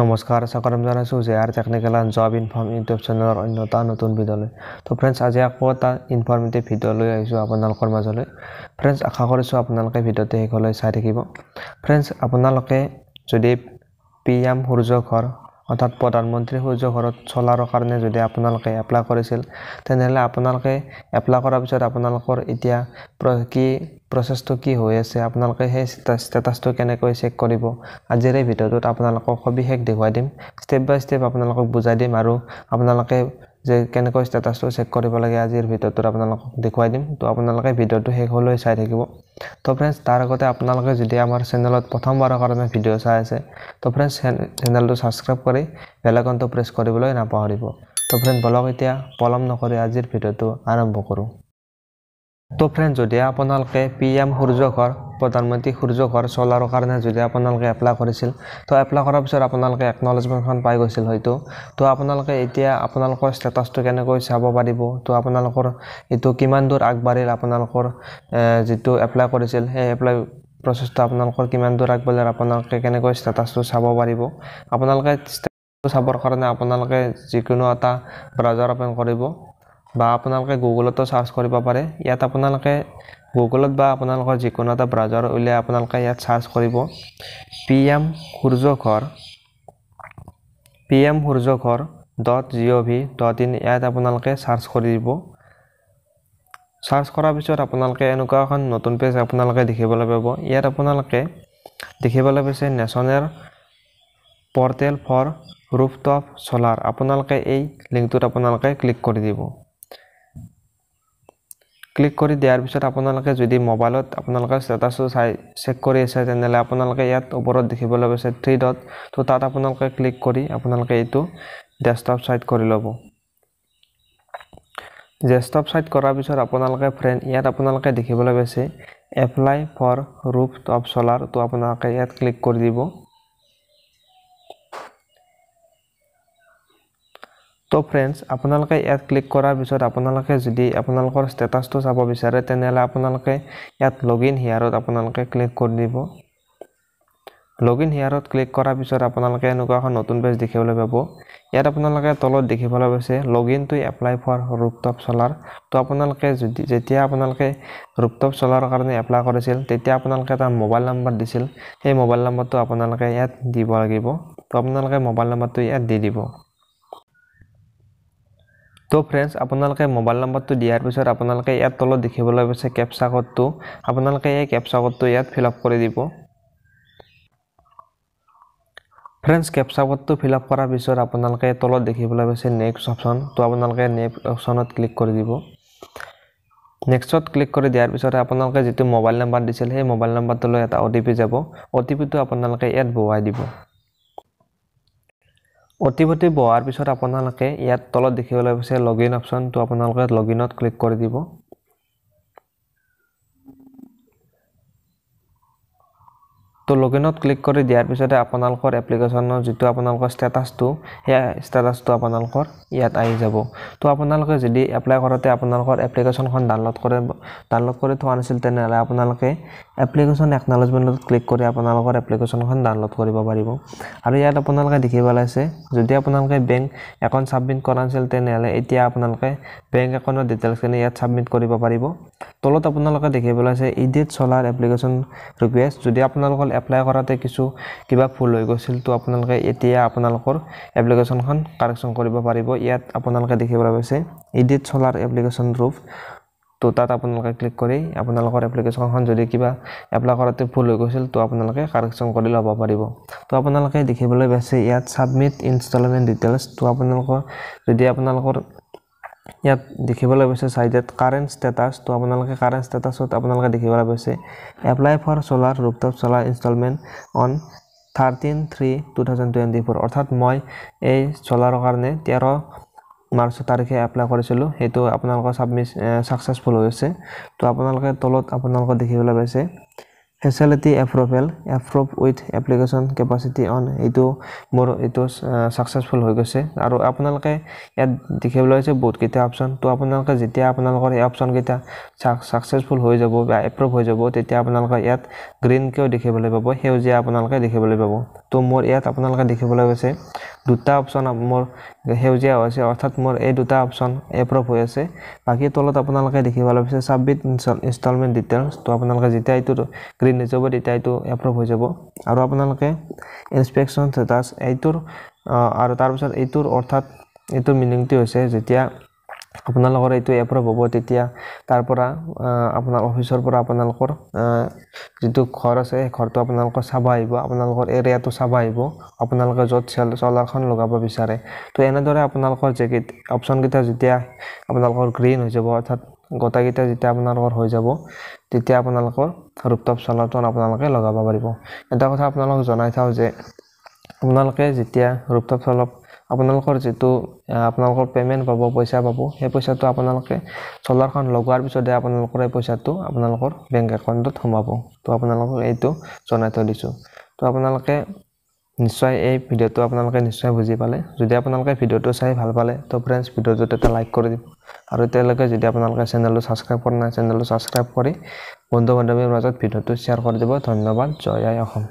নমস্কাৰ স্বাগতম জনাইছোঁ J R technical and job inform YouTube চেনেলৰ অন্য এটা নতুন ভিডিঅ'লৈ ত' ফ্ৰেণ্ডছ আজি আকৌ এটা ইনফৰ্মেটিভ ভিডিঅ' লৈ আহিছোঁ আপোনালোকৰ মাজলৈ ফ্ৰেণ্ডছ আশা কৰিছোঁ আপোনালোকে ভিডিঅ'টো শেষলৈ চাই থাকিব ফ্ৰেণ্ডছ আপোনালোকে যদি পি এম সূৰ্য ঘৰ অৰ্থাৎ প্ৰধানমন্ত্ৰী সূৰ্য ঘৰত চলাৰ কাৰণে যদি আপোনালোকে এপ্লাই কৰিছিল তেনেহ'লে আপোনালোকে এপ্লাই কৰাৰ পিছত আপোনালোকৰ এতিয়া কি প্ৰচেছটো কি হৈ আছে আপোনালোকে সেই ষ্টেটাছটো কেনেকৈ চেক কৰিব আজিৰে ভিডিঅ'টোত আপোনালোকক সবিশেষ দেখুৱাই দিম ষ্টেপ বাই ষ্টেপ আপোনালোকক বুজাই দিম আৰু আপোনালোকে যে কেনেকৈ ষ্টেটাছটো চেক কৰিব লাগে আজিৰ ভিডিঅ'টোত আপোনালোকক দেখুৱাই দিম তো আপোনালোকে ভিডিঅ'টো শেষ হ'লেও চাই থাকিব তো ফ্ৰেণ্ডছ তাৰ আগতে আপোনালোকে যদি আমাৰ চেনেলত প্ৰথমবাৰৰ কাৰণে ভিডিঅ' চাই আছে তো ফ্ৰেণ্ডছ চেনেলটো ছাবস্ক্ৰাইব কৰি বেলাইকনটো প্ৰেছ কৰিবলৈ নাপাহৰিব তো ফ্ৰেণ্ড বলক এতিয়া পলম নকৰি আজিৰ ভিডিঅ'টো আৰম্ভ কৰোঁ তো ফ্ৰেণ্ড যদি আপোনালোকে পি এম সূৰ্য ঘৰ প্ৰধানমন্ত্ৰী সূৰ্য ঘৰ চলাৰৰ কাৰণে যদি আপোনালোকে এপ্লাই কৰিছিল তো এপ্লাই কৰাৰ পিছত আপোনালোকে একনলেজমেণ্টখন পাই গৈছিল হয়তো তো আপোনালোকে এতিয়া আপোনালোকৰ ষ্টেটাছটো কেনেকৈ চাব পাৰিব তো আপোনালোকৰ এইটো কিমান দূৰ আগবাঢ়িল আপোনালোকৰ যিটো এপ্লাই কৰিছিল সেই এপ্লাই প্ৰচেছটো আপোনালোকৰ কিমান দূৰ আগবাঢ়িল আপোনালোকে কেনেকৈ ষ্টেটাছটো চাব পাৰিব আপোনালোকে ষ্টেটাছটো চাবৰ কাৰণে আপোনালোকে যিকোনো এটা ব্ৰাউজাৰ অ'পেন কৰিব বা আপোনালোকে গুগলতো চাৰ্চ কৰিব পাৰে ইয়াত আপোনালোকে গুগলত বা আপোনালোকৰ যিকোনো এটা ব্ৰাউজাৰ উলিয়াই আপোনালোকে ইয়াত চাৰ্চ কৰিব পি এম সূৰ্য ঘৰ P M Surya Ghar dot G O' V dot in ইয়াত আপোনালোকে চাৰ্চ কৰি দিব চাৰ্চ কৰাৰ পিছত আপোনালোকে এনেকুৱা এখন নতুন পেজ আপোনালোকে দেখিবলৈ পাব ইয়াত আপোনালোকে দেখিবলৈ পাইছে national portal for rooftop solar আপোনালোকে এই লিংকটোত আপোনালোকে ক্লিক কৰি দিব ক্লিক কৰি দিয়াৰ পিছত আপোনালোকে যদি মোবাইলত আপোনালোকৰ ষ্টেটাছটো চাই চেক কৰি আছে তেনেহ'লে আপোনালোকে ইয়াত ওপৰত দেখিবলৈ পাইছে থ্ৰী ডট ত' তাত আপোনালোকে ক্লিক কৰি আপোনালোকে এইটো ডেস্কটপ ছাইট কৰি ল'ব ডেস্কটপ ছাইট কৰাৰ পিছত আপোনালোকে ফ্ৰেণ্ড ইয়াত আপোনালোকে দেখিবলৈ পাইছে apply for roof top solar আপোনালোকে ইয়াত ক্লিক কৰি দিব তো ফ্ৰেণ্ডছ আপোনালোকে ইয়াত ক্লিক কৰাৰ পিছত আপোনালোকে যদি আপোনালোকৰ ষ্টেটাছটো চাব বিচাৰে তেনেহ'লে আপোনালোকে ইয়াত লগ ইন হিয়াৰত আপোনালোকে ক্লিক কৰি দিব লগ ইন হিয়াৰত ক্লিক কৰাৰ পিছত আপোনালোকে এনেকুৱা এখন নতুন পেজ দেখিবলৈ পাব ইয়াত আপোনালোকে তলত দেখিবলৈ পাইছে লগ ইনটো এপ্লাই ফৰ ৰুপটপ চলাৰ তো আপোনালোকে যদি যেতিয়া আপোনালোকে ৰুপটপ চলাৰৰ কাৰণে এপ্লাই কৰিছিল তেতিয়া আপোনালোকে এটা মোবাইল নম্বৰ দিছিল সেই মোবাইল নম্বৰটো আপোনালোকে ইয়াত দিব লাগিব তো আপোনালোকে মোবাইল নম্বৰটো ইয়াত দি দিব তো ফ্ৰেণ্ডছ আপোনালোকে মোবাইল নম্বৰটো দিয়াৰ পিছত আপোনালোকে ইয়াত তলত দেখিবলৈ পাইছে কেপচাকতটো আপোনালোকে এই কেপচাকতটো ইয়াত ফিল আপ কৰি দিব ফ্ৰেণ্ডছ কেপচাকতটো ফিল আপ কৰাৰ পিছত আপোনালোকে তলত দেখিবলৈ পাইছে নেক্সট অপশ্যন তো আপোনালোকে নেক্সট অপশ্যনত ক্লিক কৰি দিব নেক্সটত ক্লিক কৰি দিয়াৰ পিছতে আপোনালোকে যিটো মোবাইল নম্বৰ দিছিল সেই মোবাইল নম্বৰটোলৈ এটা অ' টি পি যাব অ' টি পিটো আপোনালোকে ইয়াত বহুৱাই দিব অতিপতি বহাৰ পিছত আপোনালোকে ইয়াত তলত দেখিবলৈ পাইছে লগ ইন অপশ্যনটো আপোনালোকে লগ ইনত ক্লিক কৰি দিব তো ইনত ক্লিক কৰি দিয়াৰ পিছতে আপোনালোকৰ এপ্লিকেশ্যনৰ যিটো আপোনালোকৰ ষ্টেটাছটো সেয়া ষ্টেটাছটো আপোনালোকৰ ইয়াত আহি যাব তো আপোনালোকে যদি এপ্লাই কৰোঁতে আপোনালোকৰ এপ্লিকেশ্যনখন ডাউনলোড কৰে ডাউনলোড কৰি থোৱা নাছিল তেনেহ'লে আপোনালোকে এপ্লিকেশ্যন একনলেজমেণ্টত ক্লিক কৰি আপোনালোকৰ এপ্লিকেশ্যনখন ডাউনলোড কৰিব পাৰিব আৰু ইয়াত আপোনালোকে দেখিব লাগিছে যদি আপোনালোকে বেংক একাউণ্ট ছাবমিট কৰা নাছিল তেনেহ'লে এতিয়া আপোনালোকে বেংক একাউণ্টৰ ডিটেইলছখিনি ইয়াত ছাবমিট কৰিব পাৰিব তলত আপোনালোকে দেখিব লৈছে ইডিট চলাৰ এপ্লিকেশ্যন ৰিকুৱেষ্ট যদি আপোনালোকৰ এপ্লাই কৰোঁতে কিছু কিবা ভুল হৈ গৈছিল তো আপোনালোকে এতিয়া আপোনালোকৰ এপ্লিকেশ্যনখন কাৰেকশ্যন কৰিব পাৰিব ইয়াত আপোনালোকে দেখিবলৈ পাইছে ইডিট চলাৰ এপ্লিকেশ্যন ৰূপ তো তাত আপোনালোকে ক্লিক কৰি আপোনালোকৰ এপ্লিকেশ্যনখন যদি কিবা এপ্লাই কৰাতে ভুল হৈ গৈছিল তো আপোনালোকে কাৰেকশ্যন কৰি ল'ব পাৰিব তো আপোনালোকে দেখিবলৈ পাইছে ইয়াত ছাবমিট ইনষ্টলমেণ্ট ডিটেইলছ তো আপোনালোকৰ যদি আপোনালোকৰ ইয়াত দেখিবলৈ পাইছে চাইডত কাৰেণ্ট ষ্টেটাছ তো আপোনালোকে কাৰেণ্ট ষ্টেটাছত আপোনালোকে দেখিবলৈ পাইছে apply for solar rooftop solar installment on thirteen three two thousand twenty four অৰ্থাৎ মই এই চ'লাৰৰ কাৰণে তেৰ মার্চ তারিখে এপ্লাই করেছিল সেইটো আপনার সাবমিশ সাকসেসফুল হয়েছে তো আপনাদের তলত আপনার দেখবলে পাইছে facility approval approve with application capacity on এইটো মোর এইটো সাকসেসফুল হয়ে গেছে আর আপনাদের ইয়াত দেখবলে পাইছে বহুতকিটা অপশন তো আপনাদের যেটা আপনার এই অপশনকিটা সাকসেসফুল হয়ে যাব বা এপ্রুভ হয়ে যাব তো আপনার ইয়াত গ্রীন কেউ দেখবলে পাব সেউজীয়া আপনাদের দেখবলে পাব তো মোর ইয়াত আপনাদের দেখবলে পাইছে দুটা অপশ্যন মোৰ সেউজীয়া হৈ আছে অৰ্থাৎ মোৰ এই দুটা অপশ্যন এপ্ৰুভ হৈ আছে বাকী তলত আপোনালোকে দেখিব দেখিবলৈ পাইছে ছাব্বিট ইনষ্টলমেণ্ট ডিটেইলছ ত' আপোনালোকে যেতিয়া এইটো গ্ৰীণ হৈ যাব তেতিয়া এইটো এপ্ৰুভ হৈ যাব আৰু আপোনালোকে ইনস্পেকশ্যন ষ্টেটাছ এইটোৰ আৰু তাৰপিছত এইটোৰ অৰ্থাৎ এইটোৰ মিনিংটো হৈছে যেতিয়া আপোনালোকৰ এইটো এপ্ৰুভ হ'ব তেতিয়া তাৰ পৰা আপোনাৰ অফিচৰ পৰা আপোনালোকৰ যিটো ঘৰ আছে সেই ঘৰটো আপোনালোকৰ চাব আহিব আপোনালোকৰ এৰিয়াটো চাব আহিব আপোনালোকে য'ত চেল চ'লাৰখন লগাব বিচাৰে তো এনেদৰে আপোনালোকৰ জেগীত অপশ্যনকেইটা যেতিয়া আপোনালোকৰ গ্ৰীণ হৈ যাব অৰ্থাৎ গোটেইকেইটা যেতিয়া আপোনালোকৰ হৈ যাব তেতিয়া আপোনালোকৰ ৰূপটপ চ'লাৰটো আপোনালোকে লগাব পাৰিব এটা কথা আপোনালোকক জনাই থওঁ যে আপোনালোকে যেতিয়া ৰূপটপ চলপ আপোনালোকৰ যিটো আপোনালোকৰ পে'মেণ্ট পাব পইচা পাব সেই পইচাটো আপোনালোকে চ'লাৰখন লগোৱাৰ পিছতহে আপোনালোকৰ এই পইচাটো আপোনালোকৰ বেংক একাউণ্টত সোমাব তো আপোনালোকক এইটো জনাই থৈ দিছোঁ তো আপোনালোকে নিশ্চয় এই ভিডিঅ'টো আপোনালোকে নিশ্চয় বুজি পালে যদি আপোনালোকে ভিডিঅ'টো চাই ভাল পালে ত' ফ্ৰেণ্ডছ ভিডিঅ'টোত এটা লাইক কৰি দিব আৰু এতিয়ালৈকে যদি আপোনালোকে চেনেলটো ছাবস্ক্ৰাইব কৰা নাই চেনেলটো ছাবস্ক্ৰাইব কৰি বন্ধু বান্ধৱীৰ মাজত ভিডিঅ'টো শ্বেয়াৰ কৰি দিব ধন্যবাদ জয় আই অসম